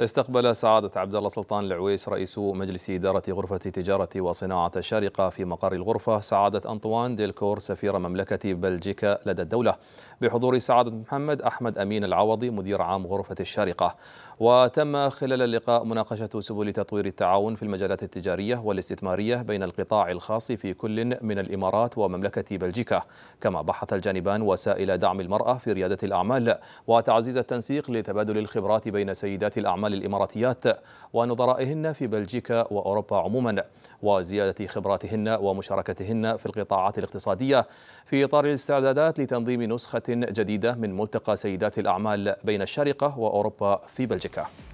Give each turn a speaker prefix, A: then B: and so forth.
A: استقبل سعادة عبد الله سلطان العويس رئيس مجلس إدارة غرفة تجارة وصناعة الشارقة في مقر الغرفة سعادة أنطوان ديلكور سفير مملكة بلجيكا لدى الدولة بحضور سعادة محمد أحمد أمين العوضي مدير عام غرفة الشارقة وتم خلال اللقاء مناقشة سبل تطوير التعاون في المجالات التجارية والاستثمارية بين القطاع الخاص في كل من الإمارات ومملكة بلجيكا كما بحث الجانبان وسائل دعم المرأة في ريادة الأعمال وتعزيز التنسيق لتبادل الخبرات بين سيدات الأعمال أعمال الإماراتيات ونظرائهن في بلجيكا وأوروبا عموما وزيادة خبراتهن ومشاركتهن في القطاعات الاقتصادية في إطار الاستعدادات لتنظيم نسخة جديدة من ملتقى سيدات الأعمال بين الشارقة وأوروبا في بلجيكا